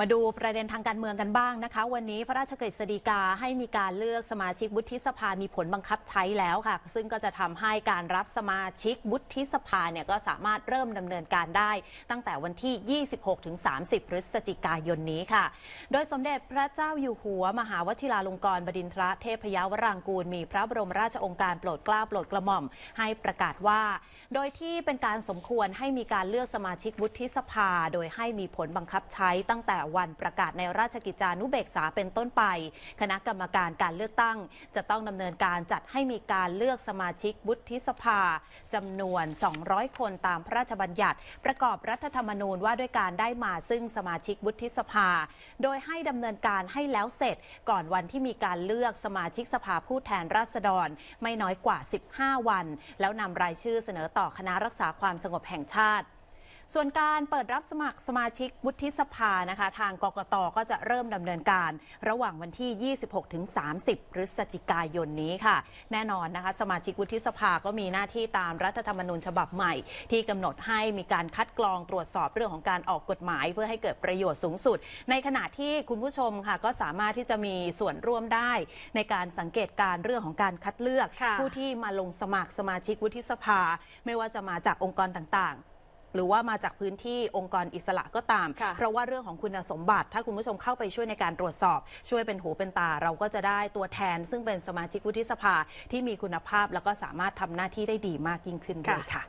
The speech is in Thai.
มาดูประเด็นทางการเมืองกันบ้างนะคะ วันนี้พระราชกฤษฎีกาให้มีการเลือกสมาชิกวุฒิสภา มีผลบังคับใช้แล้วค่ะ ซึ่งก็จะทำให้การรับสมาชิกวุฒิสภาเนี่ยก็สามารถเริ่มดำเนินการได้ตั้งแต่วันที่ 26 ถึง 30 พฤศจิกายนนี้ค่ะ โดยสมเด็จพระเจ้าอยู่หัวมหาวชิราลงกรณบดินทรเทพยาวรางกูล มีพระบรมราชองค์การโปรดกล้าโปรดกระหม่อม ให้ประกาศว่า โดยที่เป็นการสมควรให้มีการเลือกสมาชิกวุฒิสภา โดยให้มีผลบังคับใช้ตั้งแต่วันประกาศในราชกิจจานุเบกษาเป็นต้นไป คณะกรรมการการเลือกตั้ง จะต้องดำเนินการจัดให้มีการเลือกสมาชิกวุฒิสภาจำนวน 200 คนตามพระราชบัญญัติ ประกอบรัฐธรรมนูญว่าด้วยการได้มาซึ่งสมาชิกวุฒิสภา โดยให้ดำเนินการให้แล้วเสร็จ ก่อนวันที่มีการเลือกสมาชิกสภาผู้แทนราษฎรไม่น้อยกว่า 15 วัน แล้วนำรายชื่อเสนอต่อคณะรักษาความสงบแห่งชาติส่วนการเปิดรับสมัครสมาชิกวุฒิสภานะคะทางกกตก็จะเริ่มดำเนินการระหว่างวันที่ 26 ถึง 30พฤศจิกายนนี้ค่ะ แน่นอนนะคะสมาชิกวุฒิสภาก็มีหน้าที่ตามรัฐธรรมนูญฉบับใหม่ที่กำหนดให้มีการคัดกรองตรวจสอบเรื่องของการออกกฎหมายเพื่อให้เกิดประโยชน์สูงสุด ในขณะที่คุณผู้ชมค่ะก็สามารถที่จะมีส่วนร่วมได้ ในการสังเกตการเรื่องของการคัดเลือก ผู้ที่มาลงสมัครสมาชิกวุฒิสภา ไม่ว่าจะมาจากองค์กรต่างๆหรือว่ามาจากพื้นที่องค์กรอิสระก็ตาม เพราะว่าเรื่องของคุณสมบัติถ้าคุณผู้ชมเข้าไปช่วยในการตรวจสอบ ช่วยเป็นหูเป็นตาเราก็จะได้ตัวแทน ซึ่งเป็นสมาชิกวุฒิสภาที่มีคุณภาพแล้วก็สามารถทำหน้าที่ได้ดีมากยิ่งขึ้นด้วยค่ะ